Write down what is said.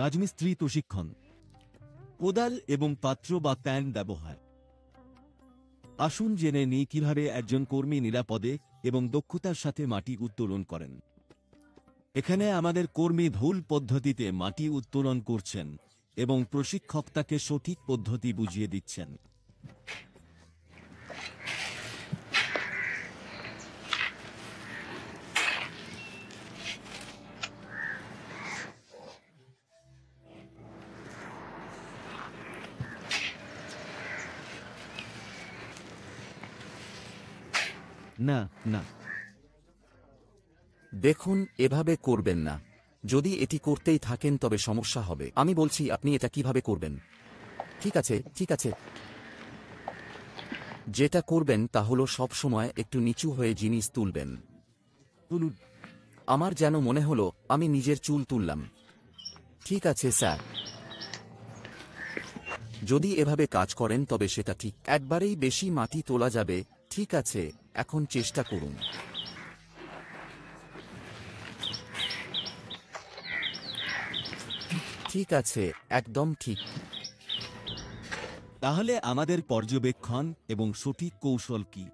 রাজমিস্ত্রি প্রশিক্ষণ কোদাল এবং পাত্র বা প্যান ব্যবহার আসুন জেনে নিই কিভাবে একজন কর্মী নিরাপদে এবং দক্ষতার সাথে মাটি উত্তোলন করেন এখানে আমাদের কর্মী ভুল পদ্ধতিতে মাটি উত্তোলন করছেন এবং প্রশিক্ষক তাকে সঠিক পদ্ধতি বুঝিয়ে দিচ্ছেন না না দেখুন এভাবে করবেন না যদি এটি করতেই থাকেন তবে সমস্যা হবে আমি বলছি আপনি এটা কিভাবে করবেন ঠিক আছে ঠিক আছে যেটা করবেন তা হল সময় একটু নিচু হয়ে জিনিস তুলবেন আমার যেন মনে হলো আমি নিজের চুল তুললাম ঠিক আছে স্যার যদি এভাবে কাজ করেন তবে সেটা ঠিক একবারেই বেশি মাটি তোলা যাবে ঠিক আছে এখন চেষ্টা করুন ঠিক আছে একদম ঠিক তাহলে আমাদের পর্যবেক্ষণ এবং সঠিক কৌশল কী